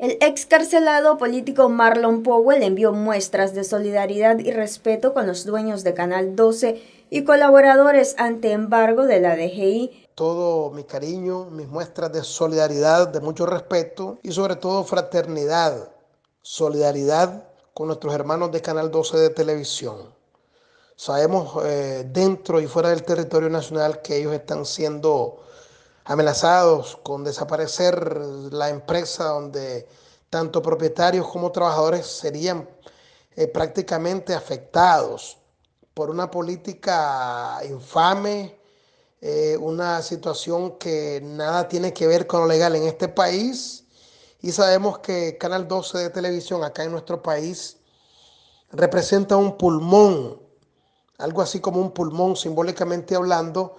El excarcelado político Marlon Powell envió muestras de solidaridad y respeto con los dueños de Canal 12 y colaboradores ante embargo de la DGI. Todo mi cariño, mis muestras de solidaridad, de mucho respeto y sobre todo fraternidad, solidaridad con nuestros hermanos de Canal 12 de televisión. Sabemos eh, dentro y fuera del territorio nacional que ellos están siendo amenazados con desaparecer la empresa donde tanto propietarios como trabajadores serían eh, prácticamente afectados por una política infame, eh, una situación que nada tiene que ver con lo legal en este país. Y sabemos que Canal 12 de televisión acá en nuestro país representa un pulmón, algo así como un pulmón simbólicamente hablando,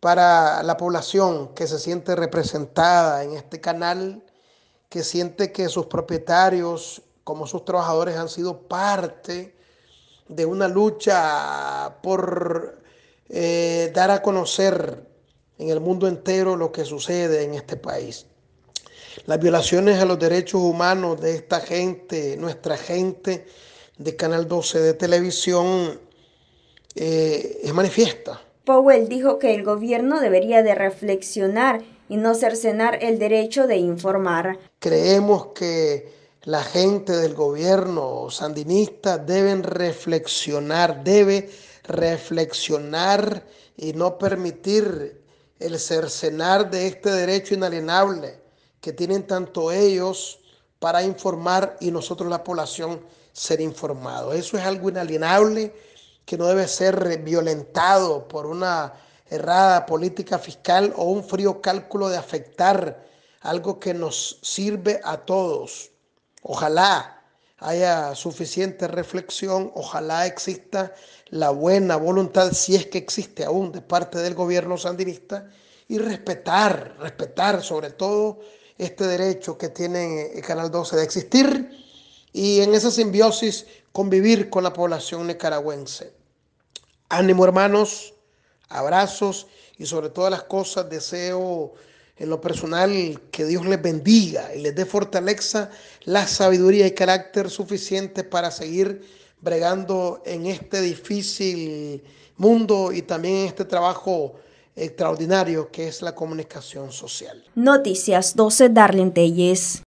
para la población que se siente representada en este canal, que siente que sus propietarios, como sus trabajadores, han sido parte de una lucha por eh, dar a conocer en el mundo entero lo que sucede en este país. Las violaciones a los derechos humanos de esta gente, nuestra gente de Canal 12 de televisión, eh, es manifiesta. Powell dijo que el gobierno debería de reflexionar y no cercenar el derecho de informar. Creemos que la gente del gobierno sandinista deben reflexionar, debe reflexionar y no permitir el cercenar de este derecho inalienable que tienen tanto ellos para informar y nosotros la población ser informados. Eso es algo inalienable que no debe ser violentado por una errada política fiscal o un frío cálculo de afectar algo que nos sirve a todos. Ojalá haya suficiente reflexión, ojalá exista la buena voluntad, si es que existe aún de parte del gobierno sandinista, y respetar, respetar sobre todo este derecho que tiene el Canal 12 de existir y en esa simbiosis convivir con la población nicaragüense. Ánimo hermanos, abrazos y sobre todas las cosas deseo en lo personal que Dios les bendiga y les dé fortaleza, la sabiduría y carácter suficiente para seguir bregando en este difícil mundo y también en este trabajo extraordinario que es la comunicación social. Noticias 12 Darlene Telles.